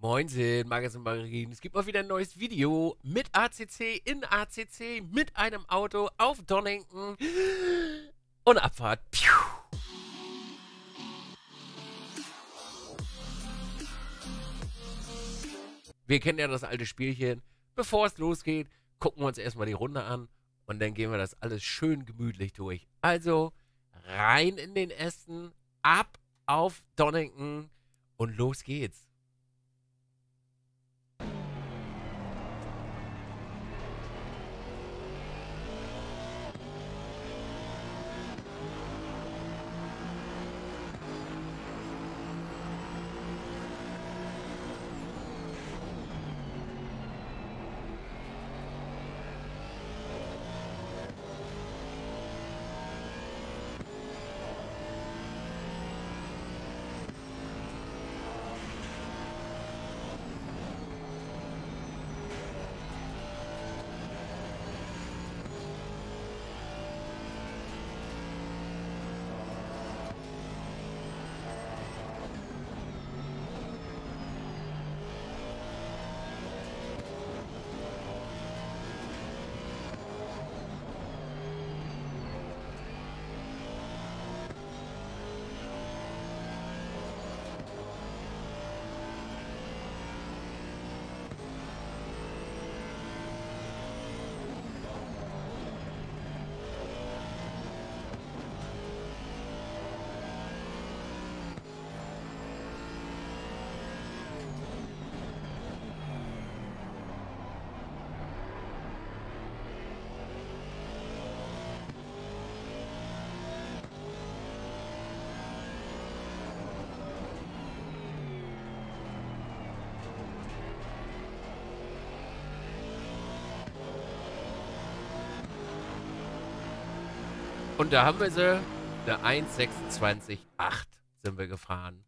Moinsen, Magas und Marien. Es gibt mal wieder ein neues Video mit ACC, in ACC, mit einem Auto auf Donington und Abfahrt. Piu. Wir kennen ja das alte Spielchen. Bevor es losgeht, gucken wir uns erstmal die Runde an und dann gehen wir das alles schön gemütlich durch. Also rein in den Ästen, ab auf Donington und los geht's. Und da haben wir sie. Eine 1,26,8 sind wir gefahren.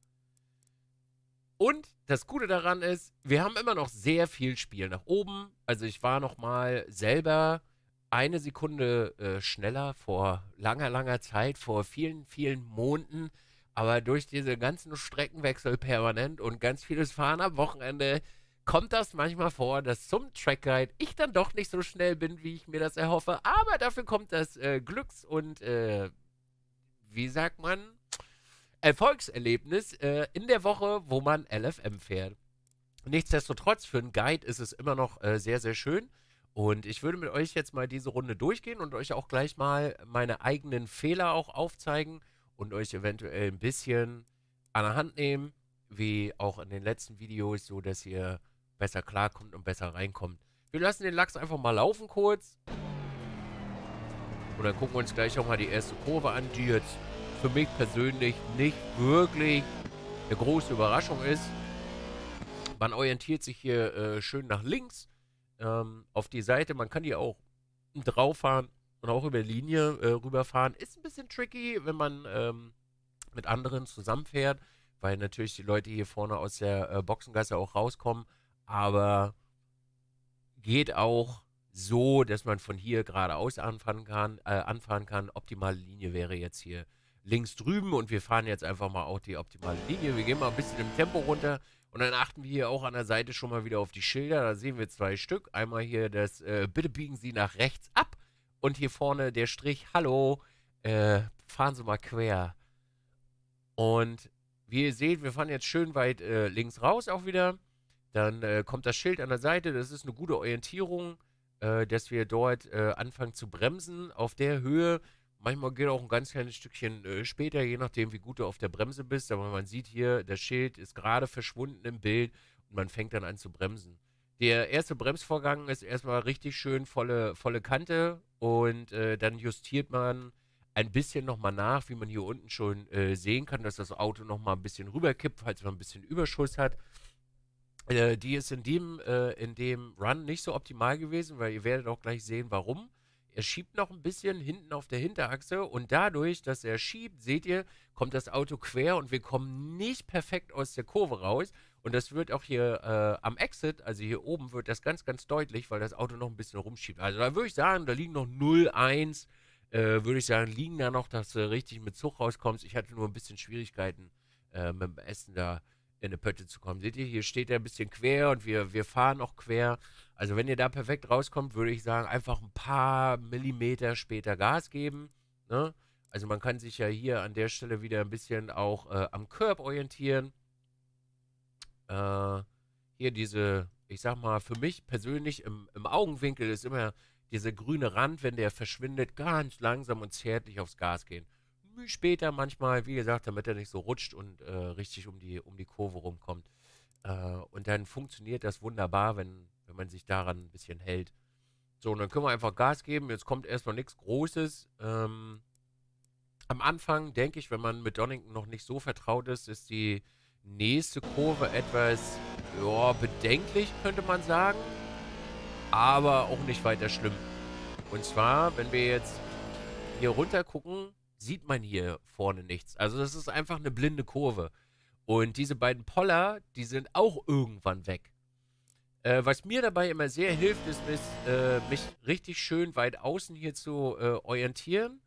Und das Gute daran ist, wir haben immer noch sehr viel Spiel nach oben. Also ich war noch mal selber eine Sekunde äh, schneller vor langer, langer Zeit, vor vielen, vielen Monaten. Aber durch diese ganzen Streckenwechsel permanent und ganz vieles Fahren am Wochenende kommt das manchmal vor, dass zum Track Guide ich dann doch nicht so schnell bin, wie ich mir das erhoffe. Aber dafür kommt das äh, Glücks- und, äh, wie sagt man, Erfolgserlebnis äh, in der Woche, wo man LFM fährt. Nichtsdestotrotz, für einen Guide ist es immer noch äh, sehr, sehr schön. Und ich würde mit euch jetzt mal diese Runde durchgehen und euch auch gleich mal meine eigenen Fehler auch aufzeigen und euch eventuell ein bisschen an der Hand nehmen, wie auch in den letzten Videos, so dass ihr besser klarkommt und besser reinkommt. Wir lassen den Lachs einfach mal laufen kurz. Und dann gucken wir uns gleich auch mal die erste Kurve an, die jetzt für mich persönlich nicht wirklich eine große Überraschung ist. Man orientiert sich hier äh, schön nach links ähm, auf die Seite. Man kann hier auch drauf fahren und auch über Linie äh, rüberfahren. Ist ein bisschen tricky, wenn man ähm, mit anderen zusammenfährt, weil natürlich die Leute hier vorne aus der äh, Boxengasse auch rauskommen aber geht auch so, dass man von hier geradeaus anfahren kann, äh, anfahren kann. Optimale Linie wäre jetzt hier links drüben und wir fahren jetzt einfach mal auch die optimale Linie. Wir gehen mal ein bisschen im Tempo runter und dann achten wir hier auch an der Seite schon mal wieder auf die Schilder. Da sehen wir zwei Stück. Einmal hier das äh, Bitte biegen Sie nach rechts ab und hier vorne der Strich Hallo, äh, fahren Sie mal quer. Und wie ihr seht, wir fahren jetzt schön weit äh, links raus auch wieder dann äh, kommt das Schild an der Seite. Das ist eine gute Orientierung, äh, dass wir dort äh, anfangen zu bremsen auf der Höhe. Manchmal geht auch ein ganz kleines Stückchen äh, später, je nachdem, wie gut du auf der Bremse bist. Aber man sieht hier, das Schild ist gerade verschwunden im Bild und man fängt dann an zu bremsen. Der erste Bremsvorgang ist erstmal richtig schön volle, volle Kante und äh, dann justiert man ein bisschen nochmal nach, wie man hier unten schon äh, sehen kann, dass das Auto nochmal ein bisschen rüberkippt, falls man ein bisschen Überschuss hat. Äh, die ist in dem, äh, in dem Run nicht so optimal gewesen, weil ihr werdet auch gleich sehen, warum. Er schiebt noch ein bisschen hinten auf der Hinterachse und dadurch, dass er schiebt, seht ihr, kommt das Auto quer und wir kommen nicht perfekt aus der Kurve raus. Und das wird auch hier äh, am Exit, also hier oben, wird das ganz, ganz deutlich, weil das Auto noch ein bisschen rumschiebt. Also da würde ich sagen, da liegen noch 0,1, äh, würde ich sagen, liegen da noch, dass du richtig mit Zug rauskommst. Ich hatte nur ein bisschen Schwierigkeiten äh, mit dem Essen da in eine Pötte zu kommen. Seht ihr, hier steht er ein bisschen quer und wir, wir fahren auch quer. Also wenn ihr da perfekt rauskommt, würde ich sagen, einfach ein paar Millimeter später Gas geben. Ne? Also man kann sich ja hier an der Stelle wieder ein bisschen auch äh, am Curb orientieren. Äh, hier diese, ich sag mal, für mich persönlich im, im Augenwinkel ist immer dieser grüne Rand, wenn der verschwindet, ganz langsam und zärtlich aufs Gas gehen. Flügel später manchmal, wie gesagt, damit er nicht so rutscht und äh, richtig um die, um die Kurve rumkommt. Äh, und dann funktioniert das wunderbar, wenn, wenn man sich daran ein bisschen hält. So, und dann können wir einfach Gas geben. Jetzt kommt erstmal nichts Großes. Ähm, am Anfang, denke ich, wenn man mit Donington noch nicht so vertraut ist, ist die nächste Kurve etwas ja, bedenklich, könnte man sagen. Aber auch nicht weiter schlimm. Und zwar, wenn wir jetzt hier runter gucken, sieht man hier vorne nichts. Also das ist einfach eine blinde Kurve. Und diese beiden Poller, die sind auch irgendwann weg. Äh, was mir dabei immer sehr hilft, ist, mich, äh, mich richtig schön weit außen hier zu äh, orientieren.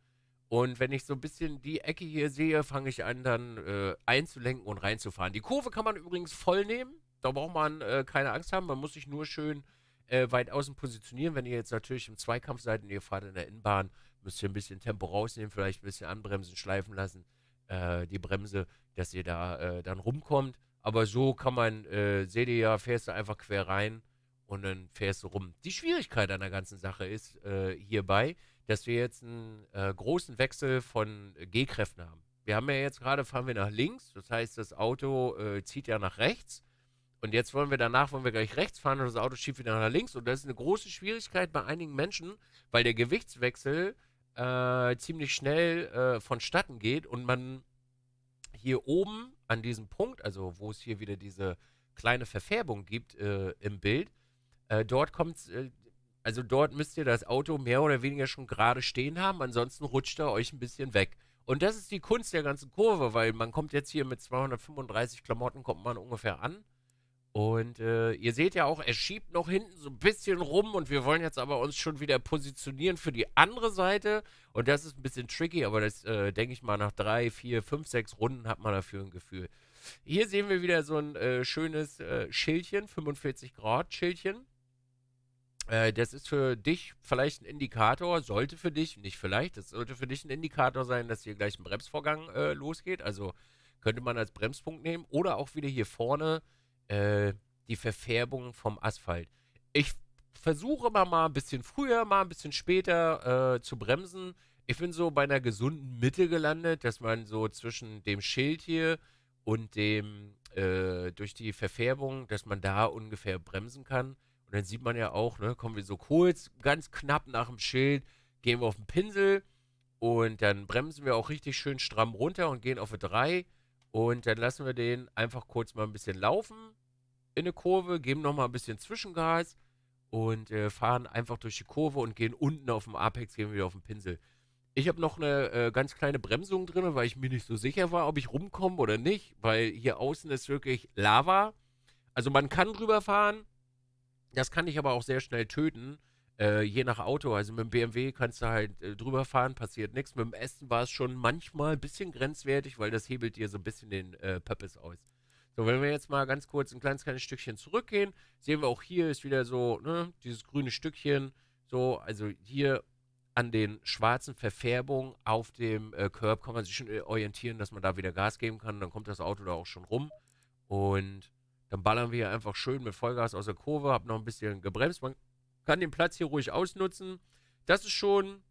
Und wenn ich so ein bisschen die Ecke hier sehe, fange ich an, dann äh, einzulenken und reinzufahren. Die Kurve kann man übrigens voll nehmen. Da braucht man äh, keine Angst haben. Man muss sich nur schön äh, weit außen positionieren. Wenn ihr jetzt natürlich im Zweikampf seid und ihr fahrt in der Innenbahn, müsst ihr ein bisschen Tempo rausnehmen, vielleicht ein bisschen anbremsen, schleifen lassen, äh, die Bremse, dass ihr da äh, dann rumkommt. Aber so kann man, äh, seht ihr ja, fährst du einfach quer rein und dann fährst du rum. Die Schwierigkeit an der ganzen Sache ist äh, hierbei, dass wir jetzt einen äh, großen Wechsel von G-Kräften haben. Wir haben ja jetzt gerade, fahren wir nach links, das heißt, das Auto äh, zieht ja nach rechts. Und jetzt wollen wir danach, wollen wir gleich rechts fahren und das Auto schiebt wieder nach links. Und das ist eine große Schwierigkeit bei einigen Menschen, weil der Gewichtswechsel äh, ziemlich schnell äh, vonstatten geht und man hier oben an diesem Punkt, also wo es hier wieder diese kleine Verfärbung gibt äh, im Bild, äh, dort kommt äh, also dort müsst ihr das Auto mehr oder weniger schon gerade stehen haben, ansonsten rutscht er euch ein bisschen weg. Und das ist die Kunst der ganzen Kurve, weil man kommt jetzt hier mit 235 Klamotten, kommt man ungefähr an. Und äh, ihr seht ja auch, er schiebt noch hinten so ein bisschen rum und wir wollen jetzt aber uns schon wieder positionieren für die andere Seite. Und das ist ein bisschen tricky, aber das äh, denke ich mal, nach drei, vier, fünf, sechs Runden hat man dafür ein Gefühl. Hier sehen wir wieder so ein äh, schönes äh, Schildchen, 45 Grad Schildchen. Äh, das ist für dich vielleicht ein Indikator, sollte für dich, nicht vielleicht, das sollte für dich ein Indikator sein, dass hier gleich ein Bremsvorgang äh, losgeht. Also könnte man als Bremspunkt nehmen oder auch wieder hier vorne äh, die Verfärbung vom Asphalt. Ich versuche immer mal ein bisschen früher, mal ein bisschen später äh, zu bremsen. Ich bin so bei einer gesunden Mitte gelandet, dass man so zwischen dem Schild hier und dem äh, durch die Verfärbung, dass man da ungefähr bremsen kann. Und dann sieht man ja auch, ne, kommen wir so kurz, ganz knapp nach dem Schild, gehen wir auf den Pinsel und dann bremsen wir auch richtig schön stramm runter und gehen auf eine 3 und dann lassen wir den einfach kurz mal ein bisschen laufen in eine Kurve, geben nochmal ein bisschen Zwischengas und äh, fahren einfach durch die Kurve und gehen unten auf dem Apex, gehen wieder auf den Pinsel. Ich habe noch eine äh, ganz kleine Bremsung drin, weil ich mir nicht so sicher war, ob ich rumkomme oder nicht, weil hier außen ist wirklich Lava. Also man kann drüber fahren, das kann ich aber auch sehr schnell töten. Äh, je nach Auto, also mit dem BMW kannst du halt äh, drüber fahren, passiert nichts. Mit dem Essen war es schon manchmal ein bisschen grenzwertig, weil das hebelt dir so ein bisschen den äh, Pöppes aus. So, wenn wir jetzt mal ganz kurz ein kleines, kleines Stückchen zurückgehen, sehen wir auch hier ist wieder so, ne, dieses grüne Stückchen, so, also hier an den schwarzen Verfärbungen auf dem äh, Curb kann man sich schon äh, orientieren, dass man da wieder Gas geben kann, dann kommt das Auto da auch schon rum und dann ballern wir einfach schön mit Vollgas aus der Kurve, hab noch ein bisschen gebremst, man kann den Platz hier ruhig ausnutzen. Das ist schon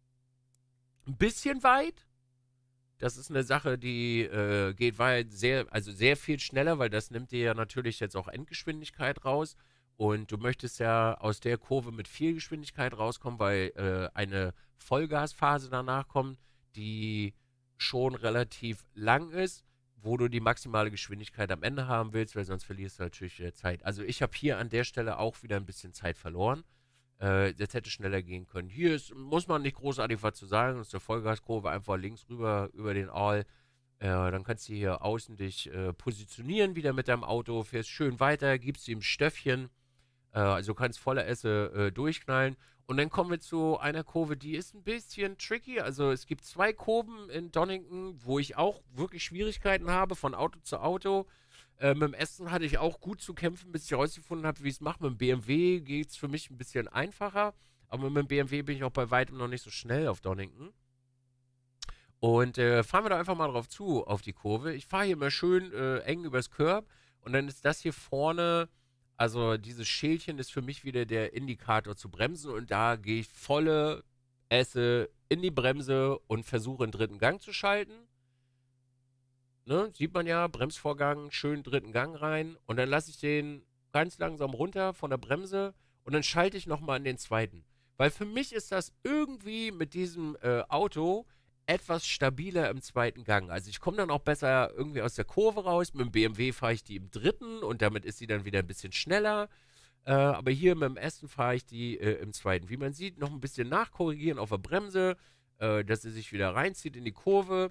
ein bisschen weit. Das ist eine Sache, die äh, geht weit sehr, also sehr viel schneller, weil das nimmt dir ja natürlich jetzt auch Endgeschwindigkeit raus. Und du möchtest ja aus der Kurve mit viel Geschwindigkeit rauskommen, weil äh, eine Vollgasphase danach kommt, die schon relativ lang ist, wo du die maximale Geschwindigkeit am Ende haben willst, weil sonst verlierst du natürlich Zeit. Also ich habe hier an der Stelle auch wieder ein bisschen Zeit verloren. Äh, das hätte schneller gehen können. Hier ist, muss man nicht großartig was zu sagen, das ist eine Vollgaskurve, einfach links rüber über den All. Äh, dann kannst du hier außen dich äh, positionieren wieder mit deinem Auto, fährst schön weiter, gibst ihm Stöffchen. Äh, also kannst voller Esse äh, durchknallen. Und dann kommen wir zu einer Kurve, die ist ein bisschen tricky. Also es gibt zwei Kurven in Donington, wo ich auch wirklich Schwierigkeiten habe von Auto zu Auto. Äh, mit dem Essen hatte ich auch gut zu kämpfen, bis ich herausgefunden habe, wie ich es mache. Mit dem BMW geht es für mich ein bisschen einfacher. Aber mit dem BMW bin ich auch bei weitem noch nicht so schnell auf Donington. Und äh, fahren wir da einfach mal drauf zu, auf die Kurve. Ich fahre hier immer schön äh, eng übers Körb. Und dann ist das hier vorne, also dieses Schälchen ist für mich wieder der Indikator zu bremsen. Und da gehe ich volle Esse in die Bremse und versuche in den dritten Gang zu schalten ne, sieht man ja, Bremsvorgang, schön dritten Gang rein und dann lasse ich den ganz langsam runter von der Bremse und dann schalte ich nochmal in den zweiten. Weil für mich ist das irgendwie mit diesem äh, Auto etwas stabiler im zweiten Gang. Also ich komme dann auch besser irgendwie aus der Kurve raus. Mit dem BMW fahre ich die im dritten und damit ist sie dann wieder ein bisschen schneller. Äh, aber hier mit dem Essen fahre ich die äh, im zweiten. Wie man sieht, noch ein bisschen nachkorrigieren auf der Bremse, äh, dass sie sich wieder reinzieht in die Kurve.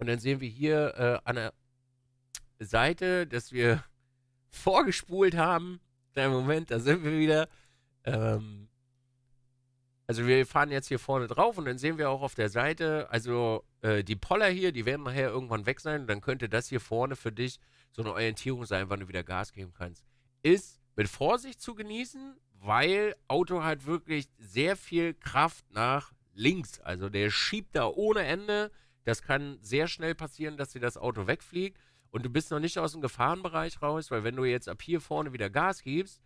Und dann sehen wir hier äh, an der Seite, dass wir vorgespult haben. Kleinen Moment, da sind wir wieder. Ähm, also wir fahren jetzt hier vorne drauf und dann sehen wir auch auf der Seite, also äh, die Poller hier, die werden nachher irgendwann weg sein und dann könnte das hier vorne für dich so eine Orientierung sein, wann du wieder Gas geben kannst. Ist mit Vorsicht zu genießen, weil Auto hat wirklich sehr viel Kraft nach links. Also der schiebt da ohne Ende. Das kann sehr schnell passieren, dass dir das Auto wegfliegt und du bist noch nicht aus dem Gefahrenbereich raus, weil wenn du jetzt ab hier vorne wieder Gas gibst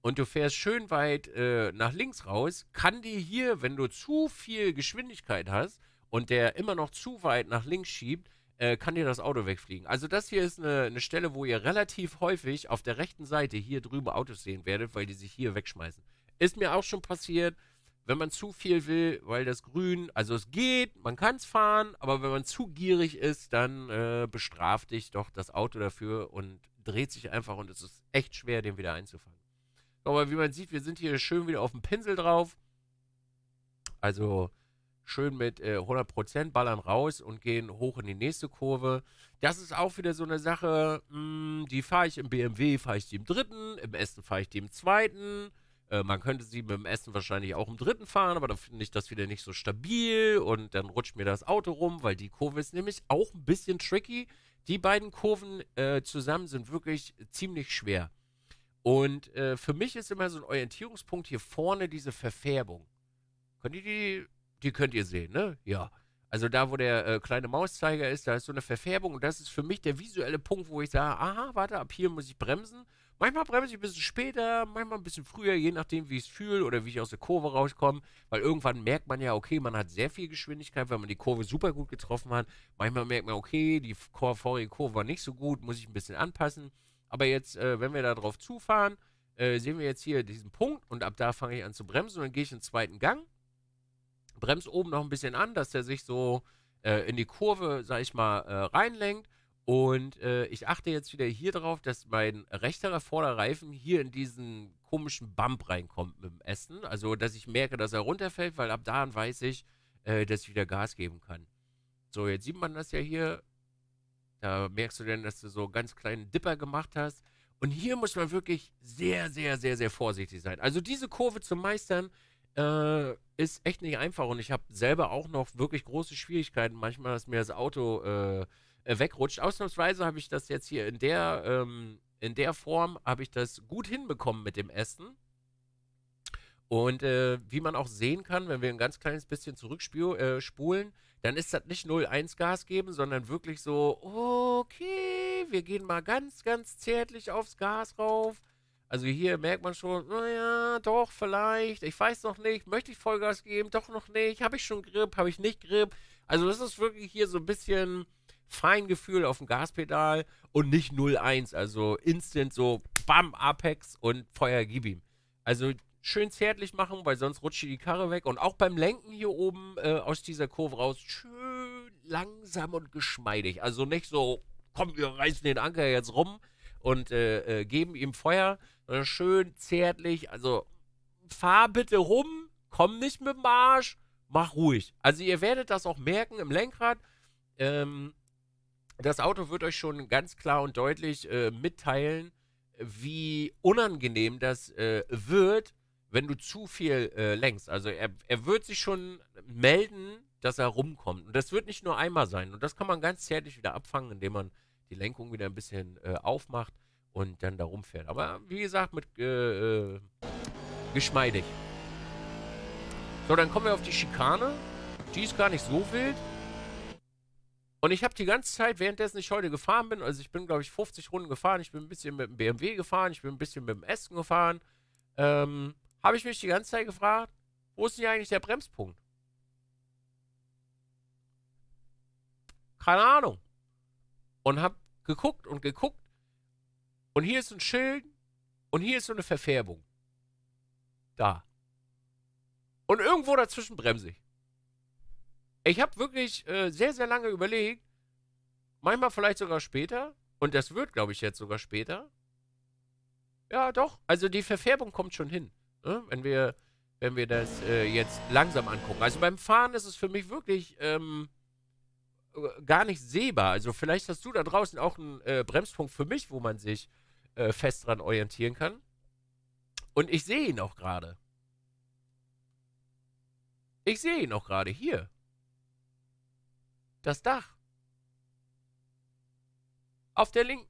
und du fährst schön weit äh, nach links raus, kann dir hier, wenn du zu viel Geschwindigkeit hast und der immer noch zu weit nach links schiebt, äh, kann dir das Auto wegfliegen. Also das hier ist eine, eine Stelle, wo ihr relativ häufig auf der rechten Seite hier drüben Autos sehen werdet, weil die sich hier wegschmeißen. Ist mir auch schon passiert wenn man zu viel will, weil das Grün, also es geht, man kann es fahren, aber wenn man zu gierig ist, dann äh, bestraft dich doch das Auto dafür und dreht sich einfach und es ist echt schwer, den wieder einzufangen. Aber wie man sieht, wir sind hier schön wieder auf dem Pinsel drauf. Also schön mit äh, 100% ballern raus und gehen hoch in die nächste Kurve. Das ist auch wieder so eine Sache, mh, hm, die fahre ich im BMW, fahre ich die im dritten, im Essen fahre ich die im zweiten. Äh, man könnte sie mit dem Essen wahrscheinlich auch im dritten fahren, aber dann finde ich das wieder nicht so stabil und dann rutscht mir das Auto rum, weil die Kurve ist nämlich auch ein bisschen tricky. Die beiden Kurven äh, zusammen sind wirklich ziemlich schwer. Und äh, für mich ist immer so ein Orientierungspunkt hier vorne diese Verfärbung. Könnt ihr die, die könnt ihr sehen, ne? Ja. Also da, wo der äh, kleine Mauszeiger ist, da ist so eine Verfärbung und das ist für mich der visuelle Punkt, wo ich sage, aha, warte, ab hier muss ich bremsen Manchmal bremse ich ein bisschen später, manchmal ein bisschen früher, je nachdem, wie ich es fühle oder wie ich aus der Kurve rauskomme. Weil irgendwann merkt man ja, okay, man hat sehr viel Geschwindigkeit, weil man die Kurve super gut getroffen hat. Manchmal merkt man, okay, die vorige Kurve war nicht so gut, muss ich ein bisschen anpassen. Aber jetzt, äh, wenn wir da drauf zufahren, äh, sehen wir jetzt hier diesen Punkt und ab da fange ich an zu bremsen und dann gehe ich in den zweiten Gang, bremse oben noch ein bisschen an, dass der sich so äh, in die Kurve, sag ich mal, äh, reinlenkt und äh, ich achte jetzt wieder hier drauf, dass mein rechterer Vorderreifen hier in diesen komischen Bump reinkommt mit dem Essen. Also, dass ich merke, dass er runterfällt, weil ab da an weiß ich, äh, dass ich wieder Gas geben kann. So, jetzt sieht man das ja hier. Da merkst du denn, dass du so ganz kleinen Dipper gemacht hast. Und hier muss man wirklich sehr, sehr, sehr, sehr vorsichtig sein. Also diese Kurve zu meistern, äh, ist echt nicht einfach. Und ich habe selber auch noch wirklich große Schwierigkeiten manchmal, ist mir das Auto äh, äh, wegrutscht. Ausnahmsweise habe ich das jetzt hier in der, ähm, in der Form, habe ich das gut hinbekommen mit dem Essen. Und äh, wie man auch sehen kann, wenn wir ein ganz kleines bisschen zurückspulen, äh, dann ist das nicht 0,1 Gas geben, sondern wirklich so, okay, wir gehen mal ganz, ganz zärtlich aufs Gas rauf. Also hier merkt man schon, naja, doch, vielleicht, ich weiß noch nicht, möchte ich Vollgas geben, doch noch nicht, habe ich schon Grip, habe ich nicht Grip. Also das ist wirklich hier so ein bisschen Feingefühl auf dem Gaspedal und nicht 0-1. Also instant so, bam, Apex und Feuer gib ihm. Also schön zärtlich machen, weil sonst rutscht die Karre weg. Und auch beim Lenken hier oben äh, aus dieser Kurve raus, schön langsam und geschmeidig. Also nicht so, komm, wir reißen den Anker jetzt rum und äh, äh, geben ihm Feuer, sondern schön zärtlich. Also fahr bitte rum, komm nicht mit dem Arsch, mach ruhig. Also ihr werdet das auch merken im Lenkrad. Ähm, das Auto wird euch schon ganz klar und deutlich äh, mitteilen, wie unangenehm das äh, wird, wenn du zu viel äh, lenkst. Also er, er wird sich schon melden, dass er rumkommt. Und das wird nicht nur einmal sein. Und das kann man ganz zärtlich wieder abfangen, indem man die Lenkung wieder ein bisschen äh, aufmacht und dann da rumfährt. Aber wie gesagt, mit äh, äh geschmeidig. So, dann kommen wir auf die Schikane. Die ist gar nicht so wild. Und ich habe die ganze Zeit, währenddessen ich heute gefahren bin, also ich bin, glaube ich, 50 Runden gefahren, ich bin ein bisschen mit dem BMW gefahren, ich bin ein bisschen mit dem Essen gefahren, ähm, habe ich mich die ganze Zeit gefragt, wo ist denn hier eigentlich der Bremspunkt? Keine Ahnung. Und habe geguckt und geguckt. Und hier ist ein Schild und hier ist so eine Verfärbung. Da. Und irgendwo dazwischen bremse ich. Ich habe wirklich äh, sehr, sehr lange überlegt, manchmal vielleicht sogar später, und das wird, glaube ich, jetzt sogar später. Ja, doch. Also die Verfärbung kommt schon hin, ne? wenn wir wenn wir das äh, jetzt langsam angucken. Also beim Fahren ist es für mich wirklich ähm, äh, gar nicht sehbar. Also vielleicht hast du da draußen auch einen äh, Bremspunkt für mich, wo man sich äh, fest dran orientieren kann. Und ich sehe ihn auch gerade. Ich sehe ihn auch gerade hier. Das Dach. Auf der linken.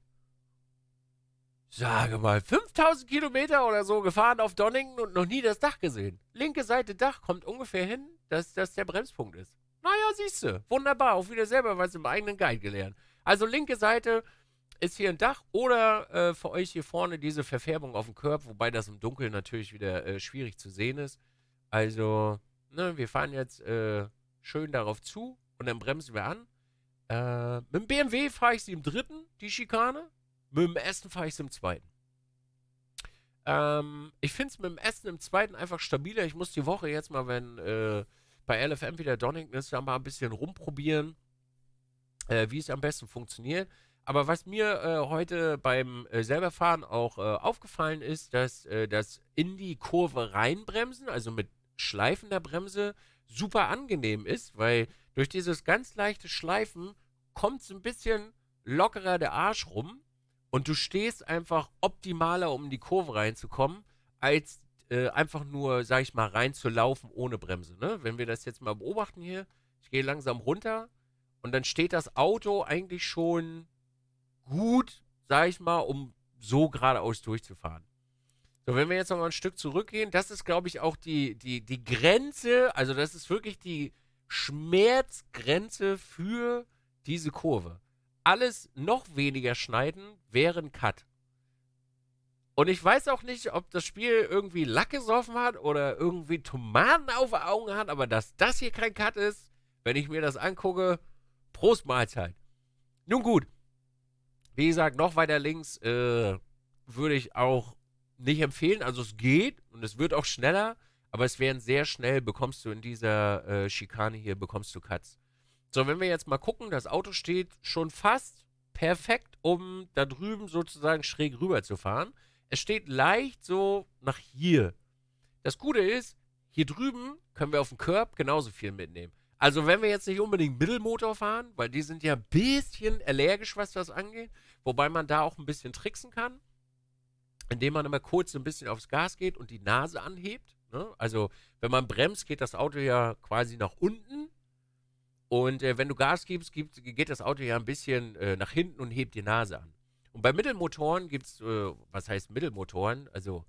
Sage mal, 5000 Kilometer oder so gefahren auf Donningen und noch nie das Dach gesehen. Linke Seite Dach kommt ungefähr hin, dass das der Bremspunkt ist. Naja, siehst du. Wunderbar. Auch wieder selber was im eigenen Guide gelernt. Also linke Seite ist hier ein Dach oder äh, für euch hier vorne diese Verfärbung auf dem Körper, wobei das im Dunkeln natürlich wieder äh, schwierig zu sehen ist. Also, ne, wir fahren jetzt äh, schön darauf zu. Und dann bremsen wir an. Äh, mit dem BMW fahre ich sie im dritten, die Schikane. Mit dem Essen fahre ich sie im zweiten. Ähm, ich finde es mit dem Essen im zweiten einfach stabiler. Ich muss die Woche jetzt mal, wenn äh, bei LFM wieder Donington ist, da mal ein bisschen rumprobieren, äh, wie es am besten funktioniert. Aber was mir äh, heute beim äh, selberfahren auch äh, aufgefallen ist, dass äh, das in die Kurve reinbremsen, also mit schleifender Bremse, super angenehm ist, weil durch dieses ganz leichte Schleifen kommt so ein bisschen lockerer der Arsch rum und du stehst einfach optimaler, um in die Kurve reinzukommen, als äh, einfach nur, sag ich mal, reinzulaufen ohne Bremse. Ne? Wenn wir das jetzt mal beobachten hier, ich gehe langsam runter und dann steht das Auto eigentlich schon gut, sag ich mal, um so geradeaus durchzufahren. So, wenn wir jetzt nochmal ein Stück zurückgehen, das ist, glaube ich, auch die, die, die Grenze, also das ist wirklich die, Schmerzgrenze für diese Kurve. Alles noch weniger schneiden wäre ein Cut. Und ich weiß auch nicht, ob das Spiel irgendwie Lack gesoffen hat oder irgendwie Tomaten auf Augen hat, aber dass das hier kein Cut ist, wenn ich mir das angucke, Prost Mahlzeit. Nun gut, wie gesagt, noch weiter links äh, würde ich auch nicht empfehlen. Also es geht und es wird auch schneller. Aber es wären sehr schnell, bekommst du in dieser äh, Schikane hier, bekommst du Cuts. So, wenn wir jetzt mal gucken, das Auto steht schon fast perfekt, um da drüben sozusagen schräg rüber zu fahren. Es steht leicht so nach hier. Das Gute ist, hier drüben können wir auf dem Curb genauso viel mitnehmen. Also wenn wir jetzt nicht unbedingt Mittelmotor fahren, weil die sind ja ein bisschen allergisch, was das angeht, wobei man da auch ein bisschen tricksen kann, indem man immer kurz so ein bisschen aufs Gas geht und die Nase anhebt. Ne? Also, wenn man bremst, geht das Auto ja quasi nach unten. Und äh, wenn du Gas gibst, gibt, geht das Auto ja ein bisschen äh, nach hinten und hebt die Nase an. Und bei Mittelmotoren gibt es, äh, was heißt Mittelmotoren? Also,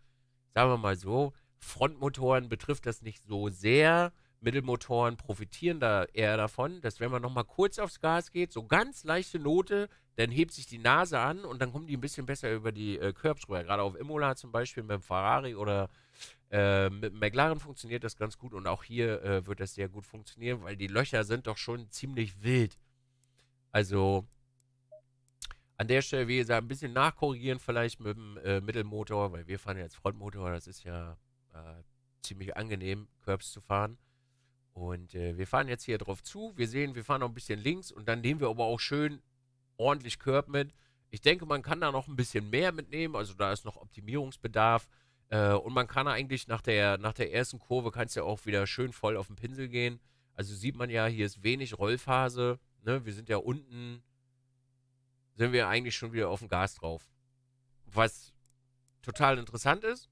sagen wir mal so, Frontmotoren betrifft das nicht so sehr. Mittelmotoren profitieren da eher davon, dass wenn man nochmal kurz aufs Gas geht, so ganz leichte Note, dann hebt sich die Nase an und dann kommen die ein bisschen besser über die äh, Curbs rüber. Gerade auf Imola zum Beispiel mit dem Ferrari oder äh, mit McLaren funktioniert das ganz gut und auch hier äh, wird das sehr gut funktionieren, weil die Löcher sind doch schon ziemlich wild. Also an der Stelle, wie gesagt, ein bisschen nachkorrigieren vielleicht mit dem äh, Mittelmotor, weil wir fahren jetzt Frontmotor, das ist ja äh, ziemlich angenehm, Curbs zu fahren. Und äh, wir fahren jetzt hier drauf zu. Wir sehen, wir fahren noch ein bisschen links und dann nehmen wir aber auch schön ordentlich Curb mit. Ich denke, man kann da noch ein bisschen mehr mitnehmen. Also da ist noch Optimierungsbedarf. Äh, und man kann eigentlich nach der, nach der ersten Kurve kann es ja auch wieder schön voll auf den Pinsel gehen. Also sieht man ja, hier ist wenig Rollphase. Ne? Wir sind ja unten, sind wir eigentlich schon wieder auf dem Gas drauf. Was total interessant ist.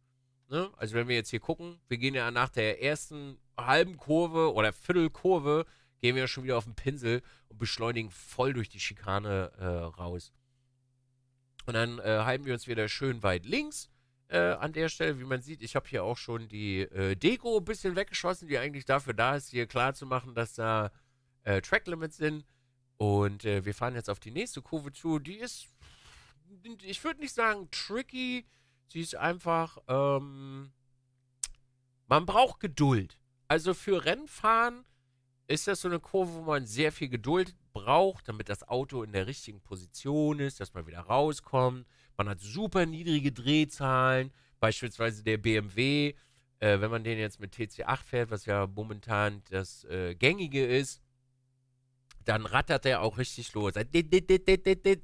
Ne? Also wenn wir jetzt hier gucken, wir gehen ja nach der ersten halben Kurve oder Viertelkurve, gehen wir ja schon wieder auf den Pinsel und beschleunigen voll durch die Schikane äh, raus. Und dann äh, halten wir uns wieder schön weit links äh, an der Stelle. Wie man sieht, ich habe hier auch schon die äh, Deko ein bisschen weggeschossen, die eigentlich dafür da ist, hier klar zu machen, dass da äh, Track Limits sind. Und äh, wir fahren jetzt auf die nächste Kurve zu. Die ist, ich würde nicht sagen tricky, Sie ist einfach, ähm, man braucht Geduld. Also für Rennfahren ist das so eine Kurve, wo man sehr viel Geduld braucht, damit das Auto in der richtigen Position ist, dass man wieder rauskommt. Man hat super niedrige Drehzahlen, beispielsweise der BMW, äh, wenn man den jetzt mit TC8 fährt, was ja momentan das äh, gängige ist, dann rattert er auch richtig los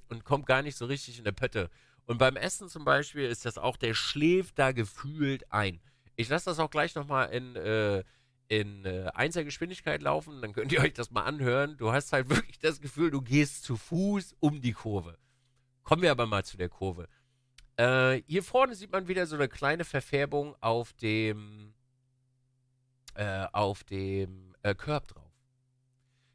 und kommt gar nicht so richtig in der Pötte. Und beim Essen zum Beispiel ist das auch, der schläft da gefühlt ein. Ich lasse das auch gleich nochmal in, äh, in äh, Einzelgeschwindigkeit laufen, dann könnt ihr euch das mal anhören. Du hast halt wirklich das Gefühl, du gehst zu Fuß um die Kurve. Kommen wir aber mal zu der Kurve. Äh, hier vorne sieht man wieder so eine kleine Verfärbung auf dem, äh, auf dem äh, Curb drauf.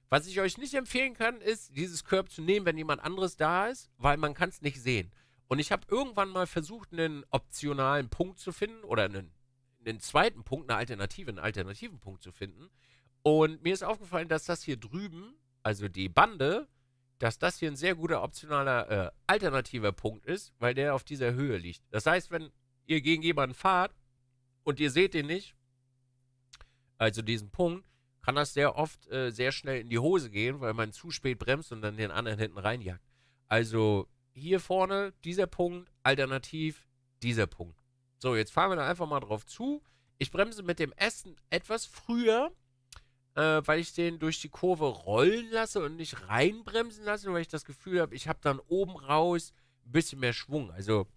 Was ich euch nicht empfehlen kann, ist, dieses Curb zu nehmen, wenn jemand anderes da ist, weil man kann es nicht sehen. Und ich habe irgendwann mal versucht, einen optionalen Punkt zu finden oder einen, einen zweiten Punkt, eine Alternative, einen alternativen Punkt zu finden. Und mir ist aufgefallen, dass das hier drüben, also die Bande, dass das hier ein sehr guter optionaler äh, alternativer Punkt ist, weil der auf dieser Höhe liegt. Das heißt, wenn ihr gegen jemanden fahrt und ihr seht den nicht, also diesen Punkt, kann das sehr oft äh, sehr schnell in die Hose gehen, weil man zu spät bremst und dann den anderen hinten reinjagt. Also hier vorne dieser Punkt, alternativ dieser Punkt. So, jetzt fahren wir da einfach mal drauf zu. Ich bremse mit dem Essen etwas früher, äh, weil ich den durch die Kurve rollen lasse und nicht reinbremsen lasse, weil ich das Gefühl habe, ich habe dann oben raus ein bisschen mehr Schwung. Also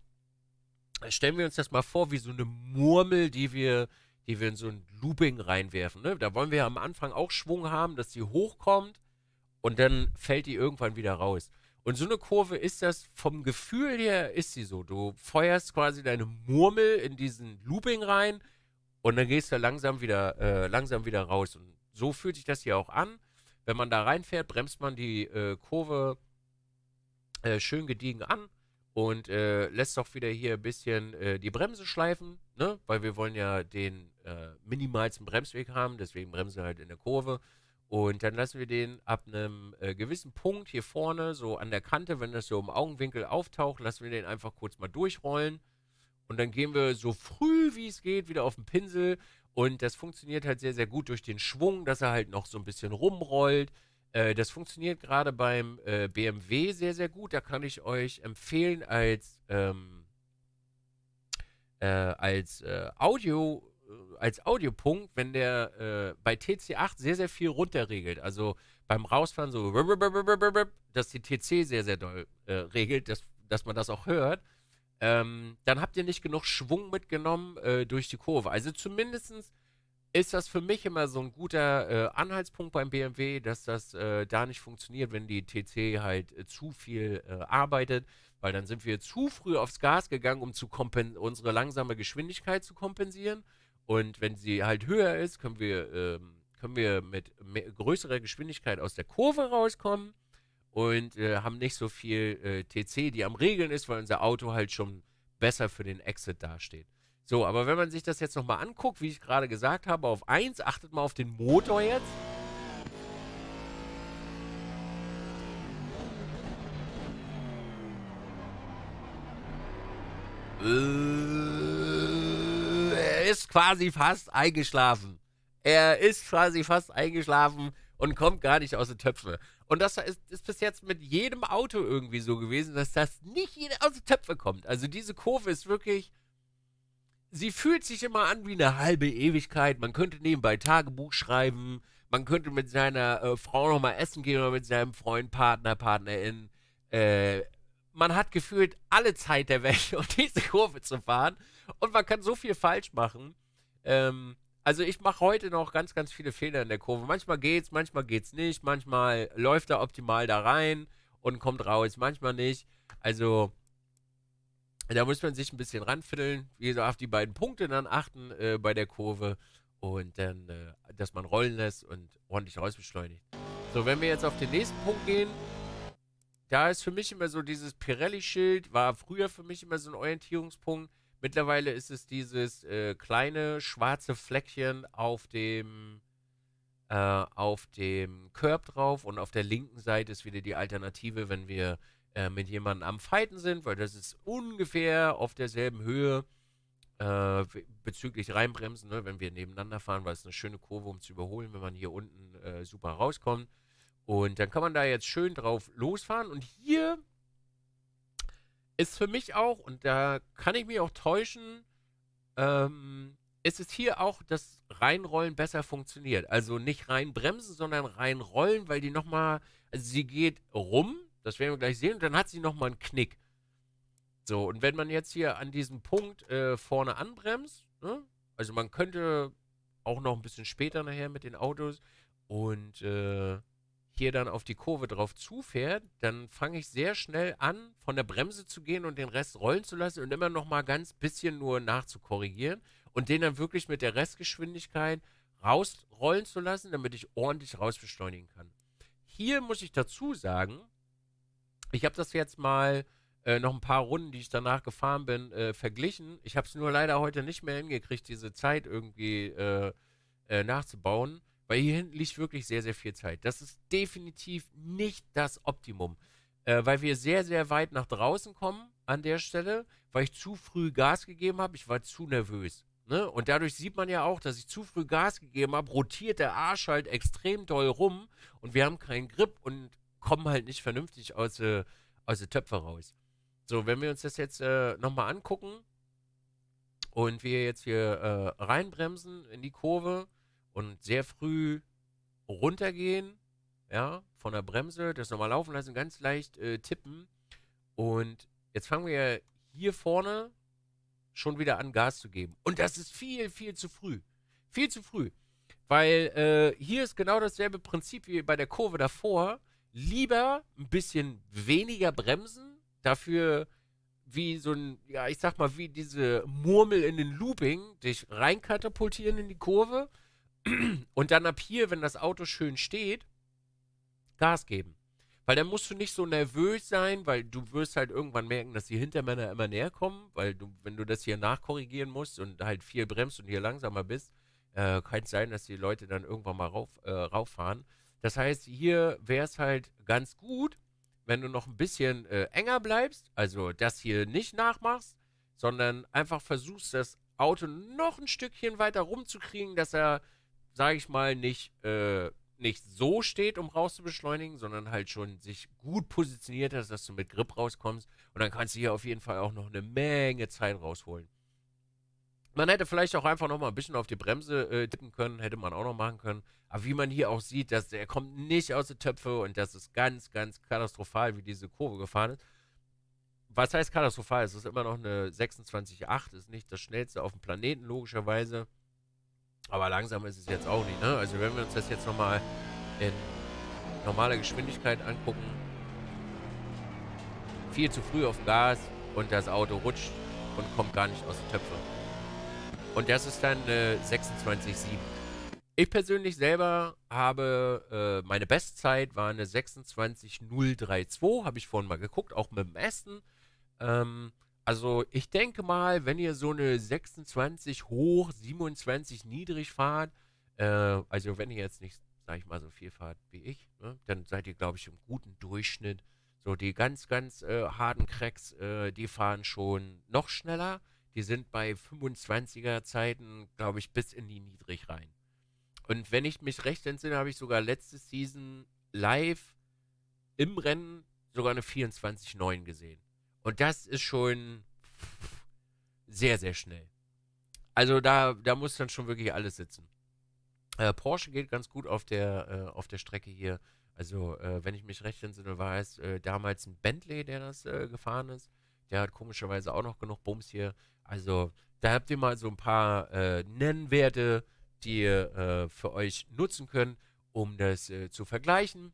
stellen wir uns das mal vor wie so eine Murmel, die wir, die wir in so ein Looping reinwerfen. Ne? Da wollen wir ja am Anfang auch Schwung haben, dass die hochkommt und dann fällt die irgendwann wieder raus. Und so eine Kurve ist das, vom Gefühl her ist sie so. Du feuerst quasi deine Murmel in diesen Looping rein und dann gehst du langsam wieder, äh, langsam wieder raus. Und so fühlt sich das hier auch an. Wenn man da reinfährt, bremst man die äh, Kurve äh, schön gediegen an und äh, lässt doch wieder hier ein bisschen äh, die Bremse schleifen, ne? weil wir wollen ja den äh, minimalsten Bremsweg haben, deswegen bremsen wir halt in der Kurve. Und dann lassen wir den ab einem äh, gewissen Punkt hier vorne, so an der Kante, wenn das so im Augenwinkel auftaucht, lassen wir den einfach kurz mal durchrollen. Und dann gehen wir so früh wie es geht wieder auf den Pinsel. Und das funktioniert halt sehr, sehr gut durch den Schwung, dass er halt noch so ein bisschen rumrollt. Äh, das funktioniert gerade beim äh, BMW sehr, sehr gut. Da kann ich euch empfehlen, als, ähm, äh, als äh, Audio- äh, als Audiopunkt, wenn der äh, bei TC8 sehr, sehr viel runterregelt. Also beim Rausfahren so, dass die TC sehr, sehr doll äh, regelt, dass, dass man das auch hört. Ähm, dann habt ihr nicht genug Schwung mitgenommen äh, durch die Kurve. Also zumindest ist das für mich immer so ein guter äh, Anhaltspunkt beim BMW, dass das äh, da nicht funktioniert, wenn die TC halt äh, zu viel äh, arbeitet, weil dann sind wir zu früh aufs Gas gegangen, um unsere langsame Geschwindigkeit zu kompensieren. Und wenn sie halt höher ist, können wir, ähm, können wir mit mehr, größerer Geschwindigkeit aus der Kurve rauskommen und äh, haben nicht so viel äh, TC, die am Regeln ist, weil unser Auto halt schon besser für den Exit dasteht. So, aber wenn man sich das jetzt nochmal anguckt, wie ich gerade gesagt habe, auf 1, achtet mal auf den Motor jetzt. Äh ist quasi fast eingeschlafen. Er ist quasi fast eingeschlafen und kommt gar nicht aus den Töpfen. Und das ist, ist, bis jetzt mit jedem Auto irgendwie so gewesen, dass das nicht aus den Töpfen kommt. Also diese Kurve ist wirklich. Sie fühlt sich immer an wie eine halbe Ewigkeit. Man könnte nebenbei Tagebuch schreiben, man könnte mit seiner äh, Frau nochmal essen gehen oder mit seinem Freund, Partner, Partnerin. Äh, man hat gefühlt alle Zeit der Welt, um diese Kurve zu fahren. Und man kann so viel falsch machen. Ähm, also ich mache heute noch ganz, ganz viele Fehler in der Kurve. Manchmal geht's, manchmal geht's nicht, manchmal läuft er optimal da rein und kommt raus, manchmal nicht. Also da muss man sich ein bisschen ranfiddeln, wie gesagt, auf die beiden Punkte dann achten äh, bei der Kurve und dann, äh, dass man rollen lässt und ordentlich rausbeschleunigt. So, wenn wir jetzt auf den nächsten Punkt gehen, da ist für mich immer so dieses Pirelli-Schild, war früher für mich immer so ein Orientierungspunkt. Mittlerweile ist es dieses äh, kleine schwarze Fleckchen auf dem äh, auf dem Curb drauf und auf der linken Seite ist wieder die Alternative, wenn wir äh, mit jemandem am Fighten sind, weil das ist ungefähr auf derselben Höhe äh, bezüglich Reinbremsen, ne, wenn wir nebeneinander fahren, weil es eine schöne Kurve, um zu überholen, wenn man hier unten äh, super rauskommt. Und dann kann man da jetzt schön drauf losfahren. Und hier ist für mich auch, und da kann ich mich auch täuschen, ähm, ist es hier auch, dass Reinrollen besser funktioniert. Also nicht reinbremsen, sondern reinrollen, weil die nochmal, also sie geht rum, das werden wir gleich sehen, und dann hat sie nochmal einen Knick. So, und wenn man jetzt hier an diesem Punkt äh, vorne anbremst, ne? also man könnte auch noch ein bisschen später nachher mit den Autos und äh, hier dann auf die Kurve drauf zufährt, dann fange ich sehr schnell an, von der Bremse zu gehen und den Rest rollen zu lassen und immer noch mal ganz bisschen nur nachzukorrigieren und den dann wirklich mit der Restgeschwindigkeit rausrollen zu lassen, damit ich ordentlich rausbeschleunigen kann. Hier muss ich dazu sagen, ich habe das jetzt mal äh, noch ein paar Runden, die ich danach gefahren bin, äh, verglichen. Ich habe es nur leider heute nicht mehr hingekriegt, diese Zeit irgendwie äh, äh nachzubauen. Weil hier hinten liegt wirklich sehr, sehr viel Zeit. Das ist definitiv nicht das Optimum. Äh, weil wir sehr, sehr weit nach draußen kommen an der Stelle, weil ich zu früh Gas gegeben habe. Ich war zu nervös. Ne? Und dadurch sieht man ja auch, dass ich zu früh Gas gegeben habe, rotiert der Arsch halt extrem doll rum und wir haben keinen Grip und kommen halt nicht vernünftig aus, äh, aus den Töpfen raus. So, wenn wir uns das jetzt äh, nochmal angucken und wir jetzt hier äh, reinbremsen in die Kurve, und sehr früh runtergehen, ja, von der Bremse, das nochmal laufen lassen, ganz leicht äh, tippen. Und jetzt fangen wir hier vorne schon wieder an, Gas zu geben. Und das ist viel, viel zu früh. Viel zu früh. Weil äh, hier ist genau dasselbe Prinzip wie bei der Kurve davor. Lieber ein bisschen weniger bremsen, dafür wie so ein, ja, ich sag mal, wie diese Murmel in den Looping, dich reinkatapultieren in die Kurve und dann ab hier, wenn das Auto schön steht, Gas geben. Weil dann musst du nicht so nervös sein, weil du wirst halt irgendwann merken, dass die Hintermänner immer näher kommen, weil du, wenn du das hier nachkorrigieren musst und halt viel bremst und hier langsamer bist, äh, kann es sein, dass die Leute dann irgendwann mal rauf, äh, rauffahren. Das heißt, hier wäre es halt ganz gut, wenn du noch ein bisschen äh, enger bleibst, also das hier nicht nachmachst, sondern einfach versuchst, das Auto noch ein Stückchen weiter rumzukriegen, dass er sage ich mal, nicht, äh, nicht so steht, um rauszubeschleunigen, sondern halt schon sich gut positioniert hast, dass du mit Grip rauskommst. Und dann kannst du hier auf jeden Fall auch noch eine Menge Zeit rausholen. Man hätte vielleicht auch einfach noch mal ein bisschen auf die Bremse äh, tippen können, hätte man auch noch machen können. Aber wie man hier auch sieht, dass er kommt nicht aus den Töpfe und das ist ganz, ganz katastrophal, wie diese Kurve gefahren ist. Was heißt katastrophal? Es ist immer noch eine 26,8, ist nicht das schnellste auf dem Planeten, logischerweise. Aber langsam ist es jetzt auch nicht, ne? Also wenn wir uns das jetzt nochmal in normaler Geschwindigkeit angucken, viel zu früh auf Gas und das Auto rutscht und kommt gar nicht aus den Töpfen. Und das ist dann äh, 26,7. Ich persönlich selber habe, äh, meine Bestzeit war eine 26,032, habe ich vorhin mal geguckt, auch mit dem Essen. Ähm, also ich denke mal, wenn ihr so eine 26 hoch, 27 niedrig fahrt, äh, also wenn ihr jetzt nicht, sag ich mal, so viel fahrt wie ich, ne, dann seid ihr, glaube ich, im guten Durchschnitt. So die ganz, ganz äh, harten Cracks, äh, die fahren schon noch schneller. Die sind bei 25er Zeiten, glaube ich, bis in die niedrig rein. Und wenn ich mich recht entsinne, habe ich sogar letzte Season live im Rennen sogar eine 24-9 gesehen. Und das ist schon sehr, sehr schnell. Also da, da muss dann schon wirklich alles sitzen. Äh, Porsche geht ganz gut auf der, äh, auf der Strecke hier. Also, äh, wenn ich mich recht entsinne, war es äh, damals ein Bentley, der das äh, gefahren ist. Der hat komischerweise auch noch genug Bums hier. Also, da habt ihr mal so ein paar äh, Nennwerte, die ihr für euch nutzen könnt, um das zu vergleichen,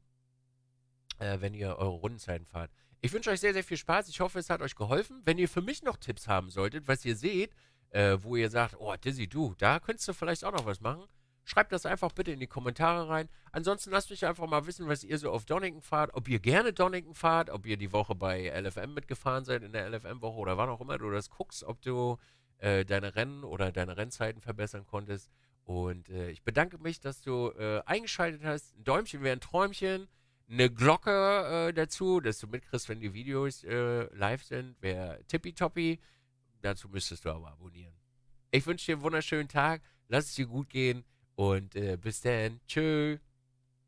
wenn ihr eure Rundenzeiten fahrt. Ich wünsche euch sehr, sehr viel Spaß. Ich hoffe, es hat euch geholfen. Wenn ihr für mich noch Tipps haben solltet, was ihr seht, äh, wo ihr sagt, oh, Dizzy, du, da könntest du vielleicht auch noch was machen, schreibt das einfach bitte in die Kommentare rein. Ansonsten lasst mich einfach mal wissen, was ihr so auf Donington fahrt, ob ihr gerne Donington fahrt, ob ihr die Woche bei LFM mitgefahren seid in der LFM-Woche oder wann auch immer du das guckst, ob du äh, deine Rennen oder deine Rennzeiten verbessern konntest. Und äh, ich bedanke mich, dass du äh, eingeschaltet hast. Ein Däumchen wäre ein Träumchen eine Glocke äh, dazu, dass du mitkriegst, wenn die Videos äh, live sind, wäre tippitoppi. Dazu müsstest du aber abonnieren. Ich wünsche dir einen wunderschönen Tag, lass es dir gut gehen und äh, bis dann. Tschüss.